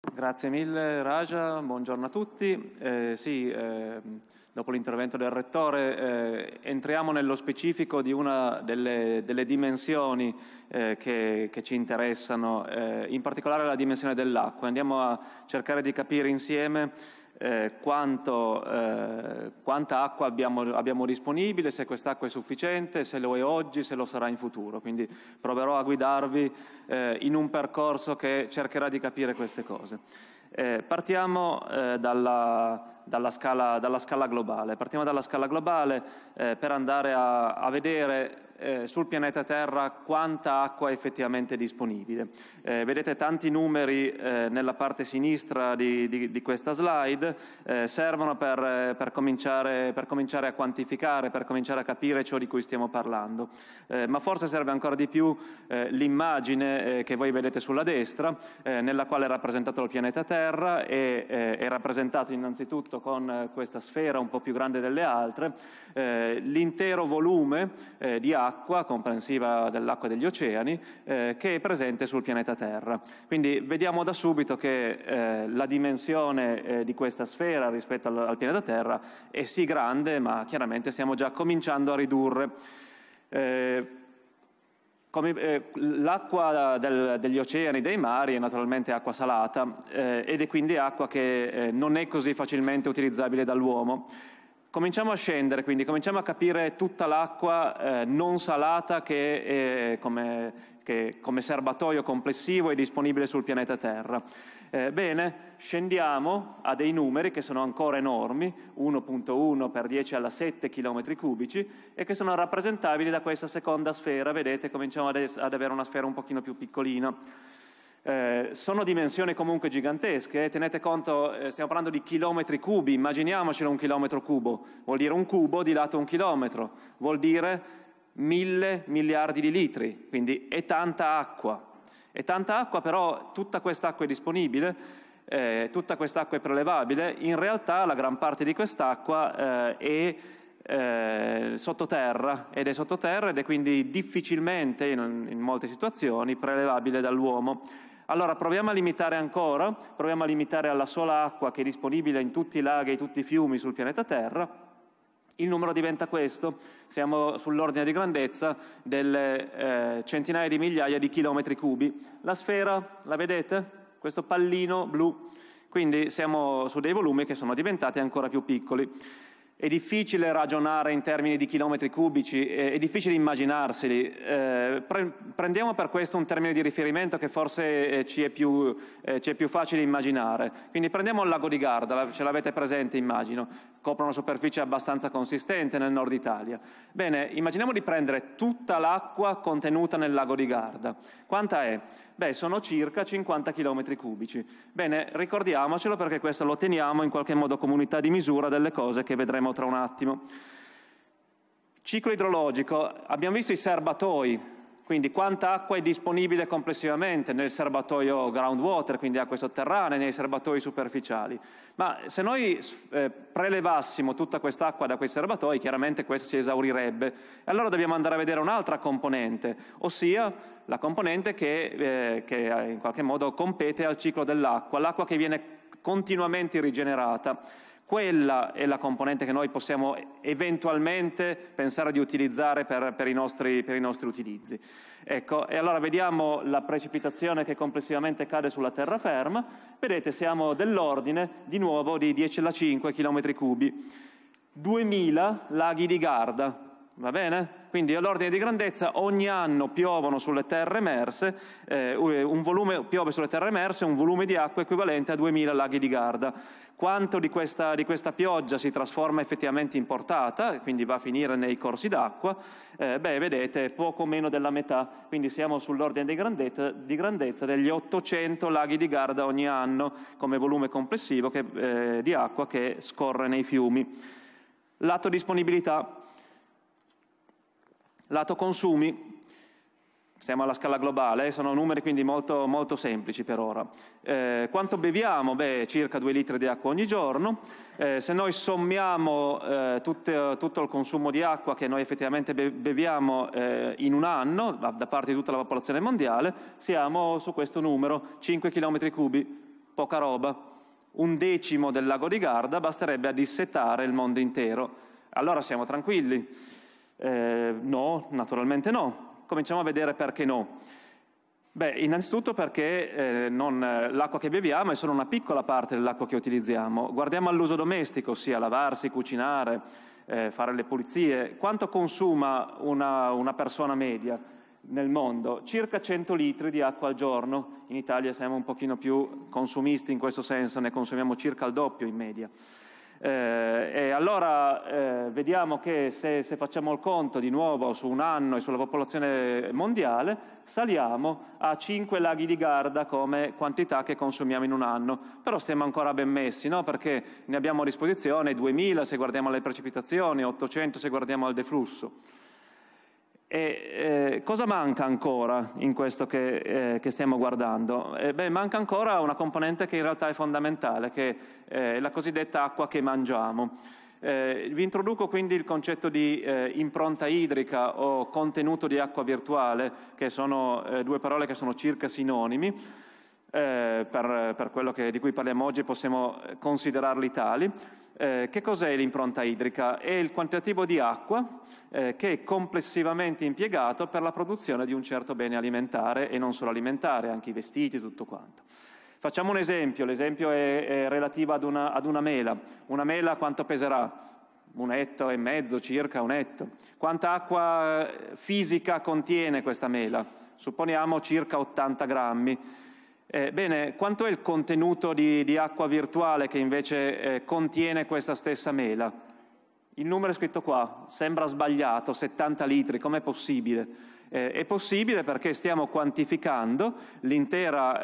Grazie mille Raja, buongiorno a tutti. Eh, sì, eh, dopo l'intervento del Rettore eh, entriamo nello specifico di una delle, delle dimensioni eh, che, che, ci interessano, eh, in particolare la dimensione dell'acqua. Andiamo a cercare di capire insieme eh, quanto, eh, quanta acqua abbiamo, abbiamo disponibile, se quest'acqua è sufficiente, se lo è oggi, se lo sarà in futuro. Quindi proverò a guidarvi eh, in un percorso che cercherà di capire queste cose. Eh, partiamo eh, dalla, dalla, scala, dalla, scala, globale. Partiamo dalla scala globale eh, per andare a, a vedere eh, sul pianeta Terra quanta acqua è effettivamente disponibile. Eh, vedete tanti numeri eh, nella parte sinistra di, di, di questa slide, eh, servono per, eh, per, cominciare, per, cominciare, a quantificare, per cominciare a capire ciò di cui stiamo parlando. Eh, ma forse serve ancora di più l'immagine che voi vedete sulla destra, nella quale è rappresentato il pianeta Terra e è rappresentato innanzitutto con questa sfera un po' più grande delle altre, l'intero volume di acqua dell'acqua, comprensiva dell'acqua degli oceani, eh, che è presente sul pianeta Terra. Quindi vediamo da subito che eh, la dimensione eh, di questa sfera rispetto al, al pianeta Terra è sì grande, ma chiaramente stiamo già cominciando a ridurre. Eh, come, eh, l'acqua del, degli oceani, dei mari è naturalmente acqua salata eh, ed è quindi acqua che eh, non è così facilmente utilizzabile dall'uomo. Cominciamo a scendere, quindi cominciamo a capire tutta l'acqua eh, non salata che, è, eh, come, che, come, serbatoio complessivo è disponibile sul pianeta Terra. Eh, bene, scendiamo a dei numeri che sono ancora enormi, 1.1 per 10 alla 7 km cubici, e che sono rappresentabili da questa seconda sfera. Vedete, cominciamo ad, ad avere una sfera un pochino più piccolina. Eh, sono dimensioni comunque gigantesche, eh. tenete conto, eh, stiamo parlando di chilometri cubi, immaginiamocelo un chilometro cubo, vuol dire un cubo di lato un chilometro, vuol dire mille miliardi di litri, quindi è tanta acqua. È tanta acqua, però tutta quest'acqua è disponibile, eh, tutta quest'acqua è prelevabile, in realtà la gran parte di quest'acqua è eh, sottoterra ed è sottoterra ed è quindi difficilmente in, in molte situazioni prelevabile dall'uomo. Allora proviamo a limitare ancora, proviamo a limitare alla sola acqua che è disponibile in tutti i laghi e tutti i fiumi sul pianeta Terra, il numero diventa questo, siamo sull'ordine di grandezza delle eh, centinaia di migliaia di chilometri cubi. La sfera, la vedete? Questo pallino blu. Quindi siamo su dei volumi che sono diventati ancora più piccoli. È difficile ragionare in termini di chilometri cubici, è difficile immaginarseli. Eh, pre- prendiamo per questo un termine di riferimento che forse eh, ci, è più, eh, ci, è più, facile immaginare. Quindi prendiamo il lago di Garda, ce l'avete presente immagino, copre una superficie abbastanza consistente nel nord Italia. Bene, immaginiamo di prendere tutta l'acqua contenuta nel lago di Garda. Quanta è? Beh, sono circa 50 km cubici. Bene, ricordiamocelo perché questo lo teniamo in qualche modo come unità di misura delle cose che vedremo tra un attimo. Ciclo idrologico, abbiamo visto i serbatoi, quindi quanta acqua è disponibile complessivamente nel serbatoio groundwater, quindi acque sotterranee, nei serbatoi superficiali. Ma se noi eh, prelevassimo tutta quest'acqua da quei serbatoi, chiaramente questa si esaurirebbe. E allora dobbiamo andare a vedere un'altra componente, ossia la componente che, eh, che eh, in qualche modo compete al ciclo dell'acqua, l'acqua che viene continuamente rigenerata. Quella è la componente che noi possiamo eventualmente pensare di utilizzare per, per, i, nostri, per i, nostri, utilizzi. Ecco, e allora vediamo la precipitazione che complessivamente cade sulla terraferma. Vedete, siamo dell'ordine di nuovo di 10 alla 5 km cubi. 2000 laghi di Garda, Va bene? Quindi all'ordine di grandezza ogni anno piovono sulle terre emerse, eh, un volume, piove sulle terre emerse un volume di acqua equivalente a 2000 laghi di Garda. Quanto di questa, di questa pioggia si trasforma effettivamente in portata, quindi va a finire nei corsi d'acqua? Eh, beh, vedete, poco meno della metà, quindi siamo sull'ordine di grandezza, di grandezza degli 800 laghi di Garda ogni anno come volume complessivo che, eh, di acqua che scorre nei fiumi. Lato disponibilità. Lato consumi, siamo alla scala globale, sono numeri quindi molto, molto semplici per ora. Eh, quanto beviamo? Beh, circa 2 litri di acqua ogni giorno. Eh, se noi sommiamo eh, tutte, tutto il consumo di acqua che noi effettivamente beviamo eh, in un anno, da parte di tutta la popolazione mondiale, siamo su questo numero, 5 km cubi, poca roba. Un decimo del lago di Garda basterebbe a dissetare il mondo intero. Allora siamo tranquilli. Eh, no, naturalmente no. Cominciamo a vedere perché no. Beh, innanzitutto perché eh, non, eh, l'acqua che beviamo è solo una piccola parte dell'acqua che utilizziamo. Guardiamo all'uso domestico, ossia lavarsi, cucinare, eh, fare le pulizie. Quanto consuma una, una persona media nel mondo? Circa 100 litri di acqua al giorno. In Italia siamo un pochino più consumisti in questo senso, ne consumiamo circa il doppio in media. Eh, e allora eh, vediamo che se, se, facciamo il conto di nuovo su un anno e sulla popolazione mondiale, saliamo a 5 laghi di Garda come quantità che consumiamo in un anno. Però stiamo ancora ben messi, no? perché ne abbiamo a disposizione 2000 se guardiamo le precipitazioni, 800 se guardiamo al deflusso. E eh, cosa manca ancora in questo che, eh, che stiamo guardando? Eh, beh, manca ancora una componente che in realtà è fondamentale, che eh, è la cosiddetta acqua che mangiamo. Eh, vi introduco quindi il concetto di eh, impronta idrica o contenuto di acqua virtuale, che sono due parole che sono circa sinonimi. per, per quello che, di cui parliamo oggi possiamo considerarli tali. Eh, che cos'è l'impronta idrica? È il quantitativo di acqua eh, che è complessivamente impiegato per la produzione di un certo bene alimentare e non solo alimentare, anche i vestiti e tutto quanto. Facciamo un esempio, l'esempio è, è relativo ad una, ad una mela. Una mela quanto peserà? un etto e mezzo circa, un etto. Quanta acqua eh, fisica contiene questa mela? Supponiamo circa 80 grammi. Eh, bene, quanto è il contenuto di, di acqua virtuale che invece eh, contiene questa stessa mela? Il numero è scritto qua, sembra sbagliato, 70 litri, com'è possibile? Eh, è possibile perché stiamo quantificando l'intera,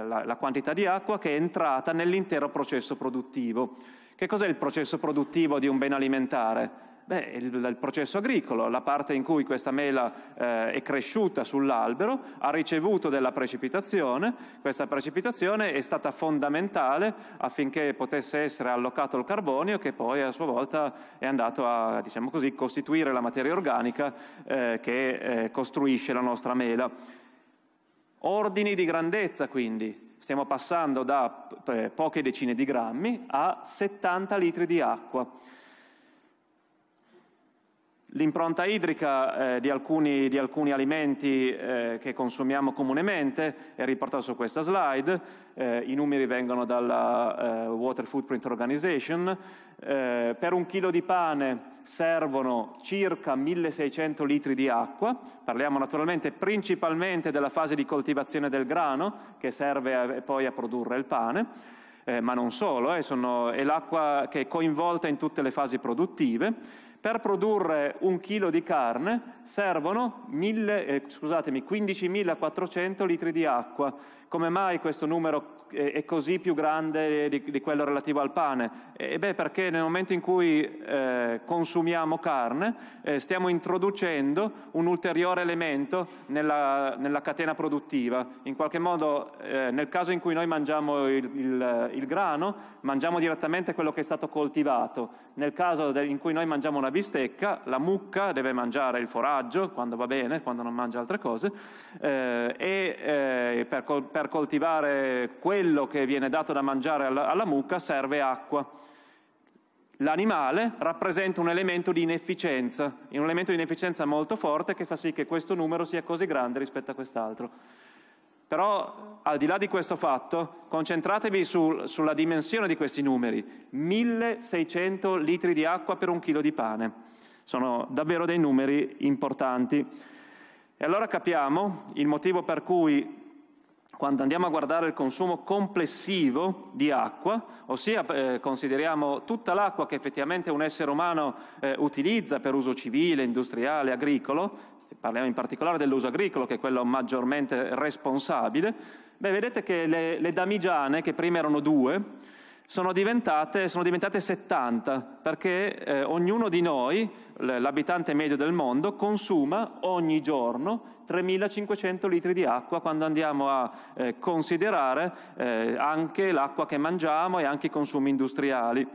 eh, la, la quantità di acqua che è entrata nell'intero processo produttivo. Che cos'è il processo produttivo di un bene alimentare? Beh, il, il processo agricolo, la parte in cui questa mela eh, è cresciuta sull'albero, ha ricevuto della precipitazione, questa precipitazione è stata fondamentale affinché potesse essere allocato il carbonio che poi a sua volta è andato a diciamo così, costituire la materia organica eh, che eh, costruisce la nostra mela. Ordini di grandezza quindi, stiamo passando da eh, poche decine di grammi a 70 litri di acqua. L'impronta idrica eh, di, alcuni, di, alcuni, alimenti eh, che consumiamo comunemente è riportata su questa slide, eh, i numeri vengono dalla eh, Water Footprint Organization, eh, per un chilo di pane servono circa 1600 litri di acqua, parliamo naturalmente principalmente della fase di coltivazione del grano che serve a, poi a produrre il pane, eh, ma non solo, sono, è l'acqua che è coinvolta in tutte le fasi produttive. Per produrre un chilo di carne servono 1000, eh, 15.400 litri di acqua. Come mai questo numero è così più grande di, di quello relativo al pane? E beh, perché nel momento in cui eh, consumiamo carne eh, stiamo introducendo un ulteriore elemento nella, nella catena produttiva. In qualche modo, eh, nel caso in cui noi mangiamo il, il, il, grano, mangiamo direttamente quello che è stato coltivato. Nel caso in cui noi mangiamo una bistecca, la mucca deve mangiare il foraggio, quando va bene, quando non mangia altre cose, eh, e eh, per, col, per coltivare questo quello che viene dato da mangiare alla, alla mucca serve acqua. L'animale rappresenta un elemento di inefficienza, un elemento di inefficienza molto forte che fa sì che questo numero sia così grande rispetto a quest'altro. Però al di là di questo fatto, concentratevi su, sulla dimensione di questi numeri. 1600 litri di acqua per un chilo di pane. Sono davvero dei numeri importanti. E allora capiamo il motivo per cui quando andiamo a guardare il consumo complessivo di acqua, ossia eh, consideriamo tutta l'acqua che effettivamente un essere umano eh, utilizza per uso civile, industriale, agricolo, parliamo in particolare dell'uso agricolo che è quello maggiormente responsabile, beh vedete che le, le damigiane, che prima erano due, sono diventate, sono diventate 70 perché eh, ognuno di noi, l'abitante medio del mondo, consuma ogni giorno 3.500 litri di acqua quando andiamo a eh, considerare eh, anche l'acqua che mangiamo e anche i consumi industriali.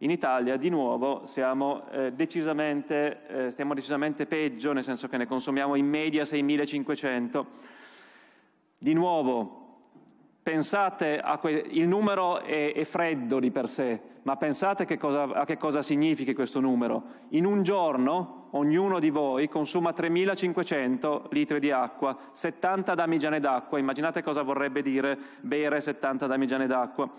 In Italia di nuovo siamo, eh, decisamente, eh, stiamo decisamente peggio, nel senso che ne consumiamo in media 6.500. Di nuovo Pensate a que- il numero è, è, freddo di per sé, ma pensate che cosa, a che cosa significhi questo numero. In un giorno ognuno di voi consuma 3.500 litri di acqua, 70 damigiane d'acqua. Immaginate cosa vorrebbe dire bere 70 damigiane d'acqua.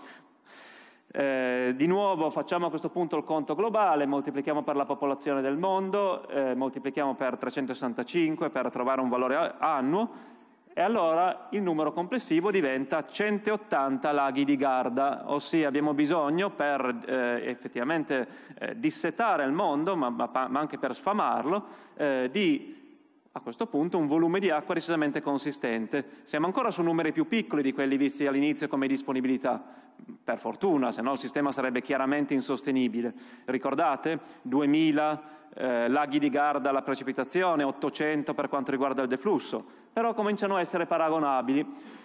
Eh, di nuovo facciamo a questo punto il conto globale, moltiplichiamo per la popolazione del mondo, eh, moltiplichiamo per 365 per trovare un valore annuo e allora il numero complessivo diventa 180 laghi di Garda, ossia abbiamo bisogno per eh, effettivamente eh, dissetare il mondo, ma, ma, ma anche per sfamarlo, eh, di a questo punto un volume di acqua decisamente consistente. Siamo ancora su numeri più piccoli di quelli visti all'inizio come disponibilità, per fortuna, se no il sistema sarebbe chiaramente insostenibile. Ricordate? 2000 eh, laghi di Garda alla precipitazione, 800 per quanto riguarda il deflusso, però cominciano a essere paragonabili.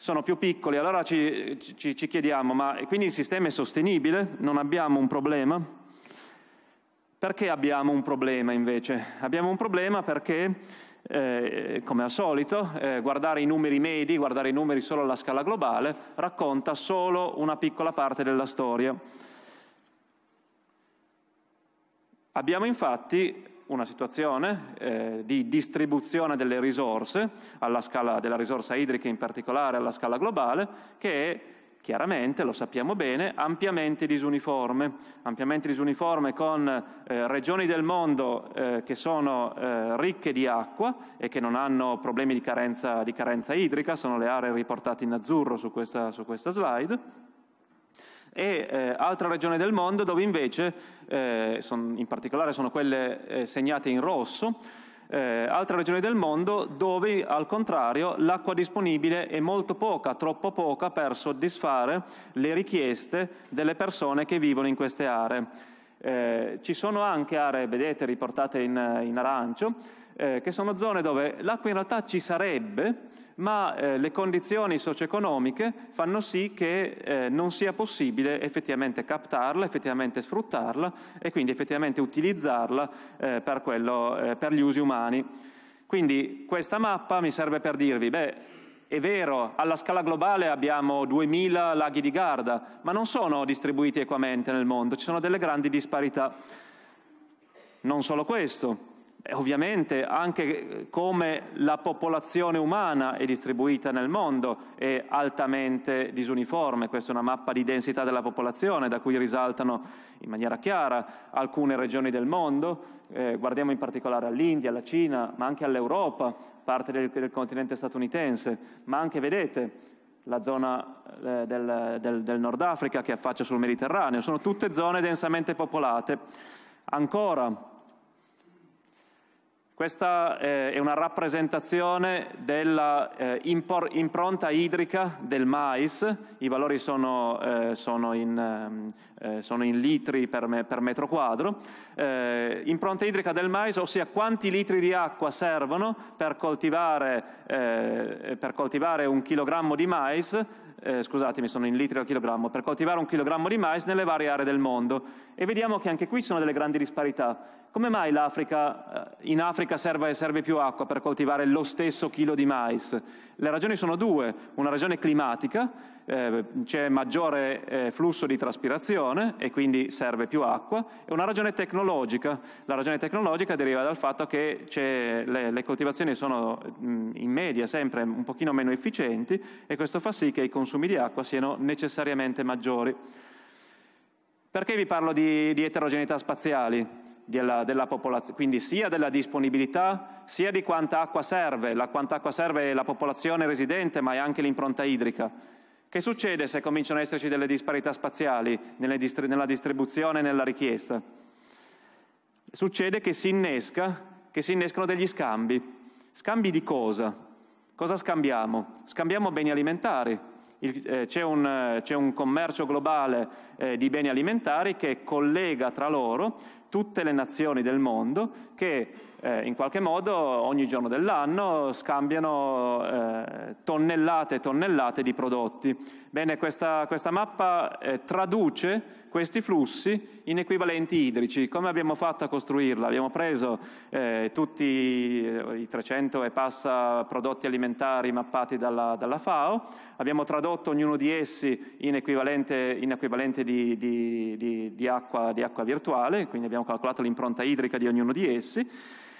Sono più piccoli, allora ci, ci, ci chiediamo, ma quindi il sistema è sostenibile? Non abbiamo un problema? Perché abbiamo un problema invece? Abbiamo un problema perché eh, come al solito, eh, guardare i numeri medi, guardare i numeri solo alla scala globale, racconta solo una piccola parte della storia. Abbiamo infatti una situazione eh, di distribuzione delle risorse, alla scala della risorsa idrica in particolare, alla scala globale, che è chiaramente, lo sappiamo bene, ampiamente disuniforme, ampiamente disuniforme con eh, regioni del mondo eh, che sono eh, ricche di acqua e che non hanno problemi di carenza, di carenza, idrica, sono le aree riportate in azzurro su questa, su questa slide, e eh, altre regioni del mondo dove invece, eh, son, in particolare sono quelle eh, segnate in rosso, eh, altre regioni del mondo dove al contrario l'acqua disponibile è molto poca, troppo poca per soddisfare le richieste delle persone che vivono in queste aree. Eh, ci sono anche aree, vedete, riportate in, in arancio, eh, che sono zone dove l'acqua in realtà ci sarebbe, ma eh, le condizioni socio-economiche fanno sì che eh, non sia possibile effettivamente captarla, effettivamente sfruttarla e quindi effettivamente utilizzarla eh, per, quello, eh, per gli usi umani. Quindi questa mappa mi serve per dirvi, beh, è vero, alla scala globale abbiamo 2000 laghi di Garda, ma non sono distribuiti equamente nel mondo, ci sono delle grandi disparità. Non solo questo, eh, ovviamente anche eh, come la popolazione umana è distribuita nel mondo è altamente disuniforme, questa è una mappa di densità della popolazione da cui risaltano in maniera chiara alcune regioni del mondo, eh, guardiamo in particolare all'India, alla Cina, ma anche all'Europa, parte del, del continente statunitense, ma anche, vedete, la zona eh, del, del, del Nord Africa che affaccia sul Mediterraneo, sono tutte zone densamente popolate. Ancora, questa eh, è una rappresentazione dell'impronta eh, idrica del mais, i valori sono, eh, sono, in, ehm, eh, sono in, litri per, me, per metro quadro, eh, impronta idrica del mais, ossia quanti litri di acqua servono per coltivare, eh, per coltivare un chilogrammo di mais eh, scusatemi, sono in litri al chilogrammo, per coltivare un chilogrammo di mais nelle varie aree del mondo. E vediamo che anche qui ci sono delle grandi disparità come mai Africa, eh, in Africa serve, serve, più acqua per coltivare lo stesso chilo di mais? Le ragioni sono due, una ragione climatica, eh, c'è maggiore eh, flusso di traspirazione e quindi serve più acqua, e una ragione tecnologica. La ragione tecnologica deriva dal fatto che le, le, coltivazioni sono mh, mm, in media sempre un pochino meno efficienti e questo fa sì che i consumi di acqua siano necessariamente maggiori. Perché vi parlo di, di eterogeneità spaziali? della, della popolazione, quindi sia della disponibilità sia di quanta acqua serve, la quanta acqua serve la popolazione residente ma è anche l'impronta idrica. Che succede se cominciano ad esserci delle disparità spaziali distri- nella distribuzione e nella richiesta? Succede che si, innesca, che si innescano degli scambi. Scambi di cosa? Cosa scambiamo? Scambiamo beni alimentari, il, eh, c'è, un, eh, c'è, un, commercio globale eh, di beni alimentari che collega tra loro tutte le nazioni del mondo che eh, in qualche modo ogni giorno dell'anno scambiano eh, tonnellate e tonnellate di prodotti. Bene, questa, questa mappa eh, traduce questi flussi in equivalenti idrici. Come abbiamo fatto a costruirla? Abbiamo preso eh, tutti eh, i 300 e passa prodotti alimentari mappati dalla, dalla FAO, abbiamo tradotto ognuno di essi in equivalente, in equivalente di, di, di, di, acqua, di acqua virtuale, quindi abbiamo calcolato l'impronta idrica di ognuno di essi.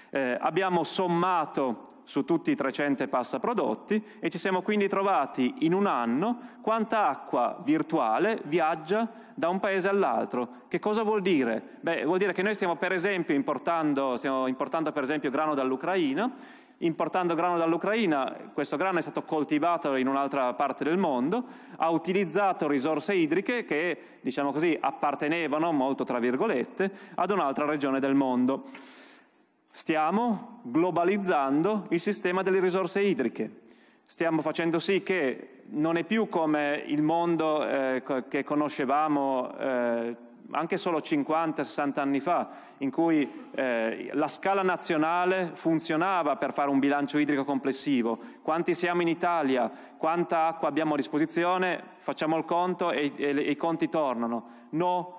Eh, abbiamo sommato su tutti i 300 e passa prodotti e ci siamo quindi trovati in un anno quanta acqua virtuale viaggia da un paese all'altro. Che cosa vuol dire? Beh, vuol dire che noi stiamo per esempio importando, stiamo importando per esempio grano dall'Ucraina, importando grano dall'Ucraina, questo grano è stato coltivato in un'altra parte del mondo, ha utilizzato risorse idriche che, diciamo così, appartenevano, molto tra virgolette, ad un'altra regione del mondo. Stiamo globalizzando il sistema delle risorse idriche. Stiamo facendo sì che non è più come il mondo eh, che conoscevamo eh, anche solo 50-60 anni fa, in cui eh, la scala nazionale funzionava per fare un bilancio idrico complessivo. Quanti siamo in Italia, quanta acqua abbiamo a disposizione, facciamo il conto e, e, e i conti tornano. No,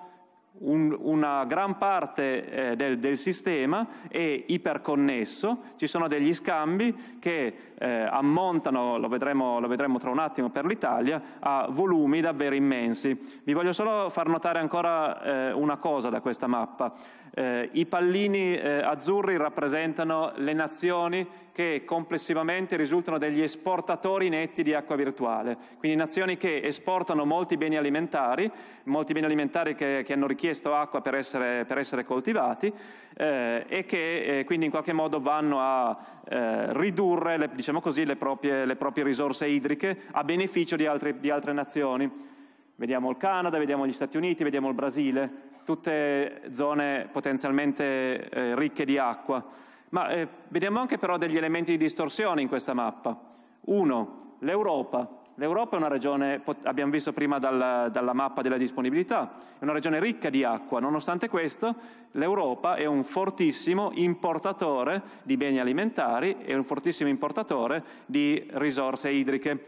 un, una gran parte eh, del, del, sistema è iperconnesso, ci sono degli scambi che eh, ammontano, lo vedremo, lo vedremo, tra un attimo per l'Italia, a volumi davvero immensi. Vi voglio solo far notare ancora eh, una cosa da questa mappa. Eh, I pallini eh, azzurri rappresentano le nazioni che complessivamente risultano degli esportatori netti di acqua virtuale, quindi nazioni che esportano molti beni alimentari, molti beni alimentari che, che hanno richiesto acqua per essere, per essere coltivati eh, e che eh, quindi in qualche modo vanno a eh, ridurre le, diciamo così, le, proprie, le, proprie, risorse idriche a beneficio di altre, di altre nazioni. Vediamo il Canada, vediamo gli Stati Uniti, vediamo il Brasile tutte zone potenzialmente eh, ricche di acqua, ma eh, vediamo anche però degli elementi di distorsione in questa mappa. Uno, l'Europa. L'Europa è una regione, abbiamo visto prima dalla, dalla mappa della disponibilità, è una regione ricca di acqua. Nonostante questo, l'Europa è un fortissimo importatore di beni alimentari e un fortissimo importatore di risorse idriche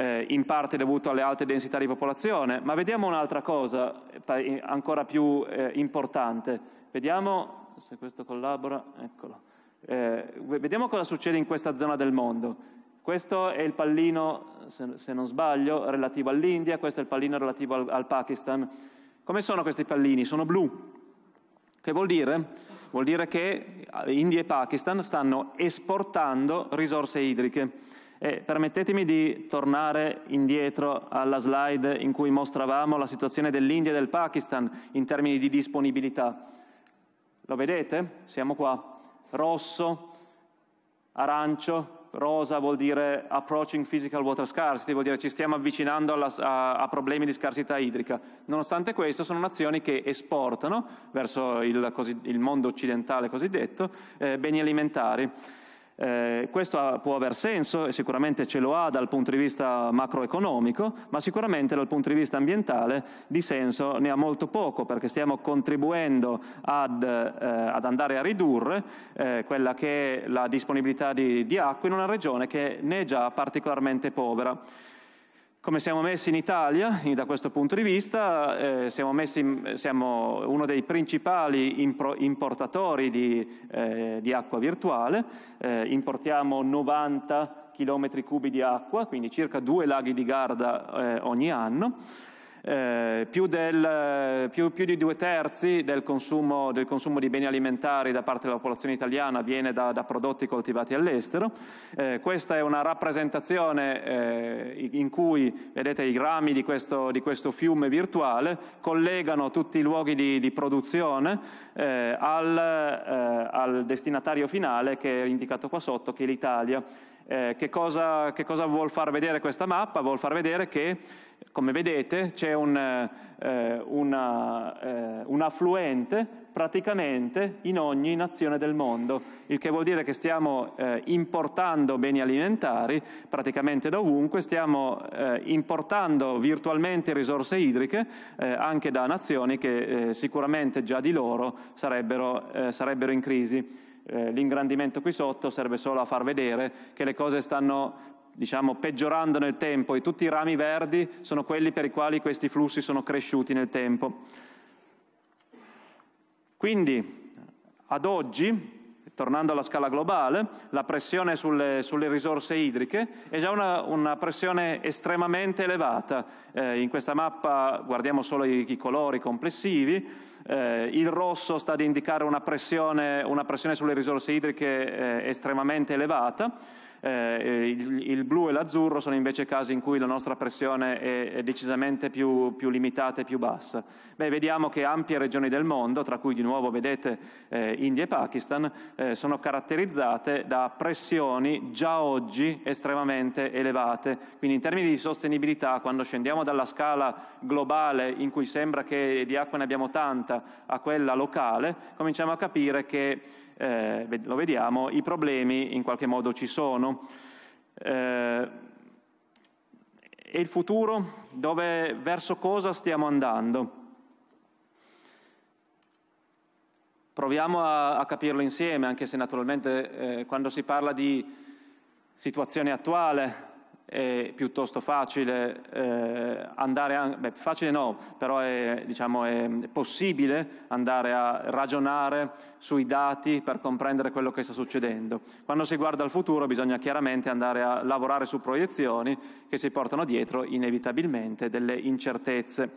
eh, in parte dovuto alle alte densità di popolazione, ma vediamo un'altra cosa eh, ancora più eh, importante. Vediamo se questo collabora, eccolo. Eh, vediamo cosa succede in questa zona del mondo. Questo è il pallino, se, se non sbaglio, relativo all'India, questo è il pallino relativo al, al Pakistan. Come sono questi pallini? Sono blu. Che vuol dire? Vuol dire che India e Pakistan stanno esportando risorse idriche. E permettetemi di tornare indietro alla slide in cui mostravamo la situazione dell'India e del Pakistan in termini di disponibilità. Lo vedete? Siamo qua. Rosso, arancio, rosa vuol dire approaching physical water scarcity, vuol dire ci stiamo avvicinando alla, a, a problemi di scarsità idrica. Nonostante questo sono nazioni che esportano verso il, il mondo occidentale cosiddetto eh, beni alimentari. Eh, questo può aver senso e sicuramente ce lo ha dal punto di vista macroeconomico, ma sicuramente dal punto di vista ambientale di senso ne ha molto poco perché stiamo contribuendo ad, eh, ad andare a ridurre eh, quella che è la disponibilità di, di acqua in una regione che ne è già particolarmente povera. Come siamo messi in Italia, da questo punto di vista, eh, siamo, messi, siamo, uno dei principali impro, importatori di, eh, di, acqua virtuale, eh, importiamo 90 km cubi di acqua, quindi circa due laghi di Garda eh, ogni anno. Eh, più, del, più, più, di due terzi del consumo, del consumo, di beni alimentari da parte della popolazione italiana viene da, da prodotti coltivati all'estero. Eh, questa è una rappresentazione eh, in cui vedete i rami di questo, di questo, fiume virtuale collegano tutti i luoghi di, di produzione eh, al, eh, al destinatario finale che è indicato qua sotto, che è l'Italia eh, che, cosa, che, cosa, vuol far vedere questa mappa? Vuol far vedere che, come vedete, c'è un, eh, una, eh, un affluente praticamente in ogni nazione del mondo, il che vuol dire che stiamo eh, importando beni alimentari praticamente da ovunque, stiamo eh, importando virtualmente risorse idriche eh, anche da nazioni che sicuramente già di loro sarebbero, sarebbero in crisi eh, l'ingrandimento qui sotto serve solo a far vedere che le cose stanno diciamo, peggiorando nel tempo e tutti i rami verdi sono quelli per i quali questi flussi sono cresciuti nel tempo. Quindi, ad oggi, tornando alla scala globale, la pressione sulle, sulle risorse idriche è già una, una pressione estremamente elevata. Eh, in questa mappa guardiamo solo i, i colori complessivi, eh, il rosso sta ad indicare una pressione, una pressione sulle risorse idriche eh, estremamente elevata. Eh, il, il, blu e l'azzurro sono invece casi in cui la nostra pressione è, è decisamente più, più, limitata e più bassa. Beh, vediamo che ampie regioni del mondo, tra cui di nuovo vedete eh, India e Pakistan, eh, sono caratterizzate da pressioni già oggi estremamente elevate. Quindi in termini di sostenibilità, quando scendiamo dalla scala globale in cui sembra che di acqua ne abbiamo tanta a quella locale, cominciamo a capire che eh, lo vediamo, i problemi in qualche modo ci sono. Eh, e il futuro? Dove, verso cosa stiamo andando? Proviamo a, a capirlo insieme, anche se naturalmente eh, quando si parla di situazione attuale è piuttosto facile eh, andare, a, beh, facile no, però è, diciamo, è, possibile andare a ragionare sui dati per comprendere quello che sta succedendo. Quando si guarda al futuro bisogna chiaramente andare a lavorare su proiezioni che si portano dietro inevitabilmente delle incertezze.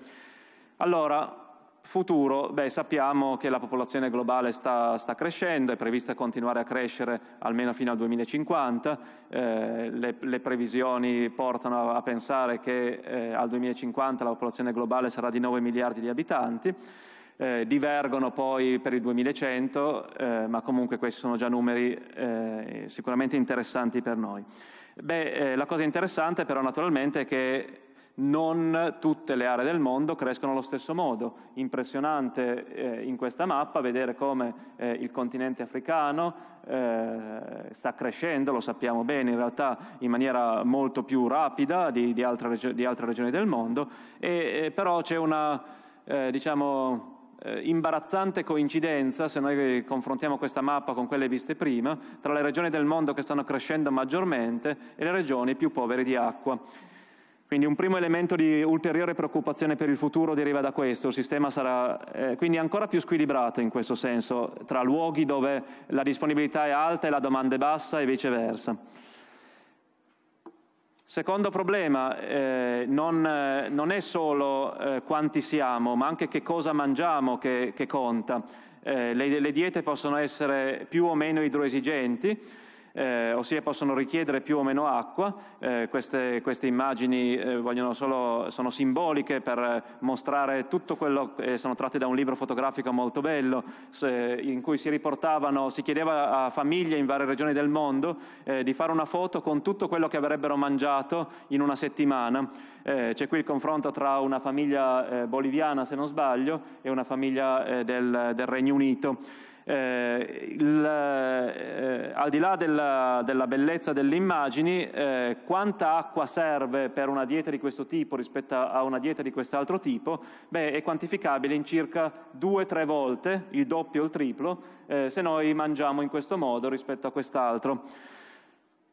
Allora, futuro, beh, sappiamo che la popolazione globale sta, sta, crescendo, è prevista continuare a crescere almeno fino al 2050, eh, le, le, previsioni portano a, a pensare che eh, al 2050 la popolazione globale sarà di 9 miliardi di abitanti. Eh, divergono poi per il 2100, eh, ma comunque questi sono già numeri eh, sicuramente interessanti per noi. Beh, eh, la cosa interessante però naturalmente è che non tutte le aree del mondo crescono allo stesso modo. Impressionante eh, in questa mappa vedere come eh, il continente africano eh, sta crescendo, lo sappiamo bene, in realtà in maniera molto più rapida di, di, altre, regio- di altre, regioni del mondo, e, e però c'è una, eh, diciamo, eh, imbarazzante coincidenza, se noi confrontiamo questa mappa con quelle viste prima, tra le regioni del mondo che stanno crescendo maggiormente e le regioni più povere di acqua. Quindi un primo elemento di ulteriore preoccupazione per il futuro deriva da questo, il sistema sarà eh, quindi ancora più squilibrato in questo senso, tra luoghi dove la disponibilità è alta e la domanda è bassa e viceversa. Secondo problema, eh, non, eh, non, è solo eh, quanti siamo, ma anche che cosa mangiamo che, che conta. Eh, le, le diete possono essere più o meno idroesigenti, eh, ossia possono richiedere più o meno acqua, eh, queste, queste, immagini eh, solo, sono simboliche per mostrare tutto quello, eh, sono tratte da un libro fotografico molto bello se, in cui si riportavano, si chiedeva a famiglie in varie regioni del mondo eh, di fare una foto con tutto quello che avrebbero mangiato in una settimana. Eh, c'è qui il confronto tra una famiglia eh, boliviana, se non sbaglio, e una famiglia del, del Regno Unito. Eh, il, eh, al di là della, della bellezza delle immagini, eh, quanta acqua serve per una dieta di questo tipo rispetto a una dieta di quest'altro tipo? Beh, è quantificabile in circa due o tre volte, il doppio o il triplo, eh, se noi mangiamo in questo modo rispetto a quest'altro.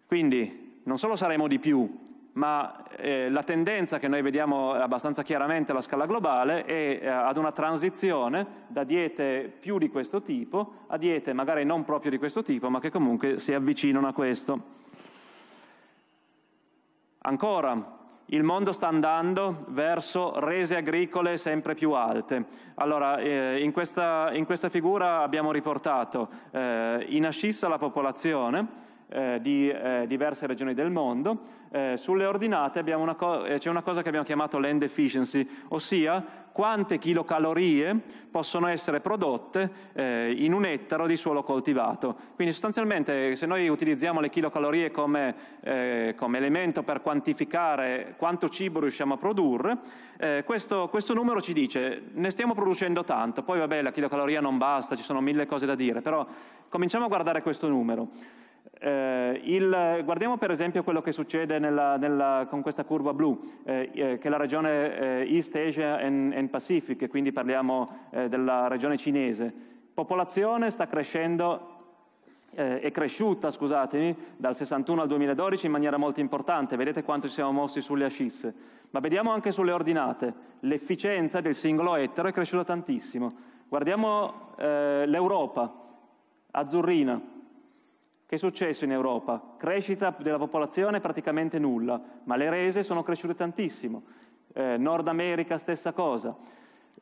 Quindi non solo saremo di più, ma eh, la tendenza che noi vediamo abbastanza chiaramente alla scala globale è eh, ad una transizione da diete più di questo tipo a diete magari non proprio di questo tipo, ma che comunque si avvicinano a questo. Ancora, il mondo sta andando verso rese agricole sempre più alte. Allora, eh, in, questa, in, questa, figura abbiamo riportato, eh, in ascissa la popolazione, eh, di eh, diverse regioni del mondo, eh, sulle ordinate una co- eh, c'è una cosa che abbiamo chiamato land efficiency, ossia quante chilocalorie possono essere prodotte eh, in un ettaro di suolo coltivato. Quindi sostanzialmente se noi utilizziamo le chilocalorie come, eh, come elemento per quantificare quanto cibo riusciamo a produrre, questo, questo numero ci dice ne stiamo producendo tanto, poi vabbè la chilocaloria non basta, ci sono mille cose da dire, però cominciamo a guardare questo numero. Eh, il, guardiamo per esempio quello che succede nella, nella, con questa curva blu, eh, eh che è la regione eh, East Asia and, and, Pacific, quindi parliamo eh, della regione cinese. Popolazione sta crescendo, è cresciuta, scusatemi, dal 61 al 2012 in maniera molto importante, vedete quanto ci siamo mossi sulle ascisse. Ma vediamo anche sulle ordinate, l'efficienza del singolo ettaro è cresciuta tantissimo. Guardiamo l'Europa, azzurrina, che è successo in Europa? Crescita della popolazione praticamente nulla, ma le rese sono cresciute tantissimo. Eh, Nord America stessa cosa.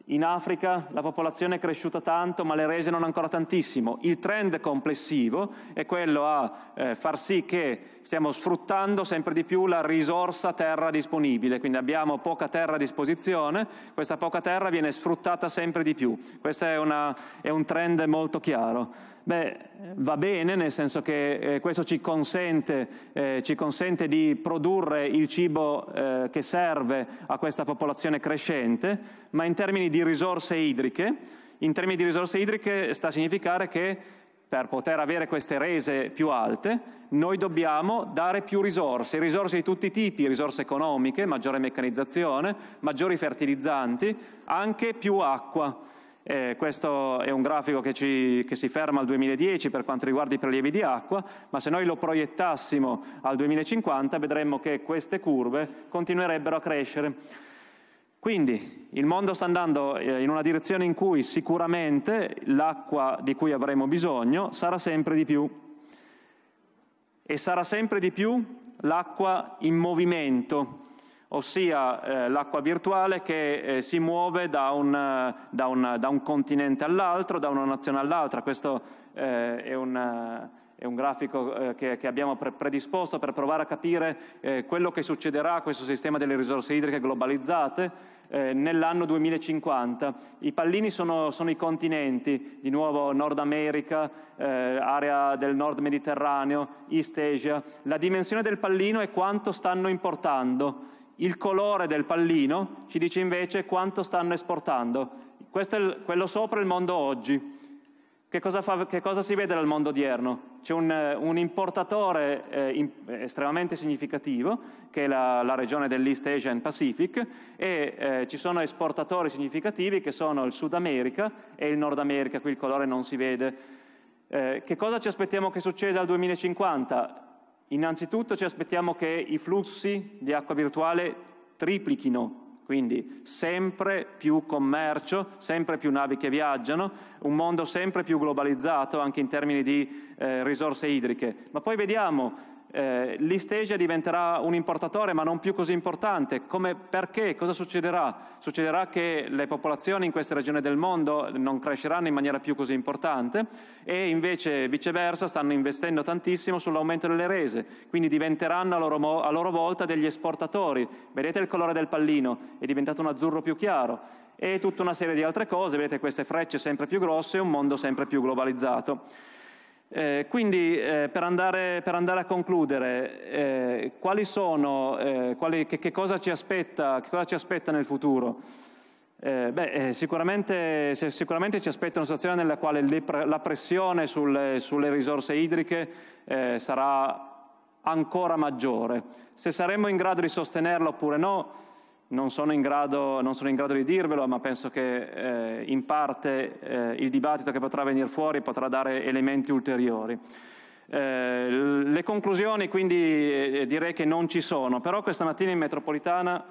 In Africa la popolazione è cresciuta tanto, ma le rese non ancora tantissimo. Il trend complessivo è quello a eh, far sì che stiamo sfruttando sempre di più la risorsa terra disponibile, quindi abbiamo poca terra a disposizione, questa poca terra viene sfruttata sempre di più. Questo è, una, è un trend molto chiaro. Beh, va bene, nel senso che eh, questo ci consente, eh, ci consente, di produrre il cibo eh, che serve a questa popolazione crescente, ma in termini di risorse idriche, in termini di risorse idriche sta a significare che per poter avere queste rese più alte, noi dobbiamo dare più risorse, risorse di tutti i tipi, risorse economiche, maggiore meccanizzazione, maggiori fertilizzanti, anche più acqua. Eh, questo è un grafico che, ci, che, si ferma al 2010 per quanto riguarda i prelievi di acqua, ma se noi lo proiettassimo al 2050 vedremmo che queste curve continuerebbero a crescere. Quindi il mondo sta andando eh, in una direzione in cui sicuramente l'acqua di cui avremo bisogno sarà sempre di più e sarà sempre di più l'acqua in movimento ossia eh, l'acqua virtuale che eh, si muove da un, da, un, da un, continente all'altro, da una nazione all'altra. Questo eh, è, un, è, un, grafico eh, che, che, abbiamo pre- predisposto per provare a capire eh, quello che succederà a questo sistema delle risorse idriche globalizzate eh, nell'anno 2050. I pallini sono, sono, i continenti, di nuovo Nord America, eh, area del Nord Mediterraneo, East Asia. La dimensione del pallino è quanto stanno importando. Il colore del pallino ci dice invece quanto stanno esportando. Questo è il, quello sopra è il mondo oggi. Che cosa, fa, che cosa, si vede dal mondo odierno? C'è un, un importatore eh, in, estremamente significativo, che è la, la, regione dell'East Asian Pacific, e eh, ci sono esportatori significativi che sono il Sud America e il Nord America, qui il colore non si vede. Eh, che cosa ci aspettiamo che succeda al 2050? Innanzitutto ci aspettiamo che i flussi di acqua virtuale triplichino quindi sempre più commercio, sempre più navi che viaggiano, un mondo sempre più globalizzato anche in termini di eh, risorse idriche. Ma poi vediamo eh, l'East Asia diventerà un importatore ma non più così importante. Come, perché? Cosa succederà? Succederà che le popolazioni in queste regioni del mondo non cresceranno in maniera più così importante e invece viceversa stanno investendo tantissimo sull'aumento delle rese, quindi diventeranno a loro, a loro volta degli esportatori. Vedete il colore del pallino, è diventato un azzurro più chiaro e tutta una serie di altre cose, vedete queste frecce sempre più grosse, e un mondo sempre più globalizzato. Eh, quindi eh, per, andare, per, andare, a concludere, eh, quali sono, eh, quali, che, che, cosa aspetta, che, cosa ci aspetta, nel futuro? Eh, beh, eh, sicuramente, sicuramente, ci aspetta una situazione nella quale le, la pressione sulle, sulle risorse idriche sarà ancora maggiore. Se saremo in grado di sostenerla oppure no, non sono, grado, non sono in grado, di dirvelo, ma penso che eh, in parte eh, il dibattito che potrà venire fuori potrà dare elementi ulteriori. Eh, le conclusioni quindi eh, direi che non ci sono, però questa mattina in metropolitana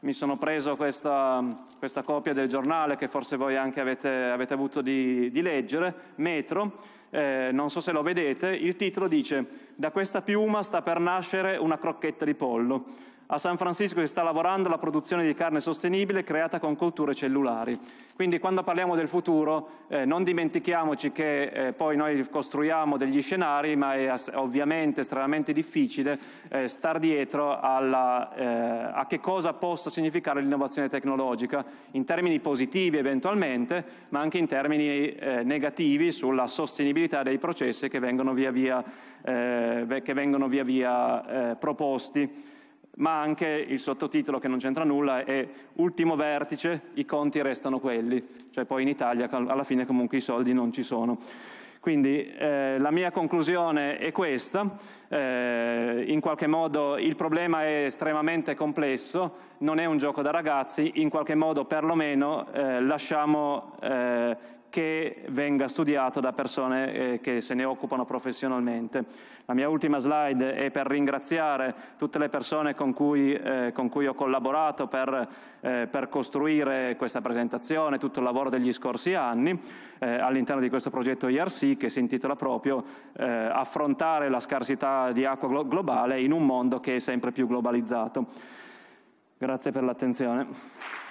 mi sono preso questa, questa copia del giornale che forse voi anche avete, avete avuto di, di, leggere, Metro, eh, non so se lo vedete, il titolo dice Da questa piuma sta per nascere una crocchetta di pollo. A San Francisco si sta lavorando alla produzione di carne sostenibile creata con colture cellulari. Quindi quando parliamo del futuro eh, non dimentichiamoci che eh, poi noi costruiamo degli scenari, ma è ovviamente estremamente difficile eh, star dietro alla, eh, a che cosa possa significare l'innovazione tecnologica in termini positivi eventualmente, ma anche in termini eh, negativi sulla sostenibilità dei processi che vengono via via, eh, vengono via, via eh, proposti ma anche il sottotitolo che non c'entra nulla è Ultimo vertice, i conti restano quelli, cioè poi in Italia alla fine comunque i soldi non ci sono. Quindi eh, la mia conclusione è questa, eh, in qualche modo il problema è estremamente complesso, non è un gioco da ragazzi, in qualche modo perlomeno eh, lasciamo eh, che venga studiato da persone eh, che se ne occupano professionalmente. La mia ultima slide è per ringraziare tutte le persone con cui, eh, con cui ho collaborato per, eh, per, costruire questa presentazione, tutto il lavoro degli scorsi anni eh, all'interno di questo progetto IRC che si intitola proprio eh, Affrontare la scarsità di acqua glo globale in un mondo che è sempre più globalizzato. Grazie per l'attenzione.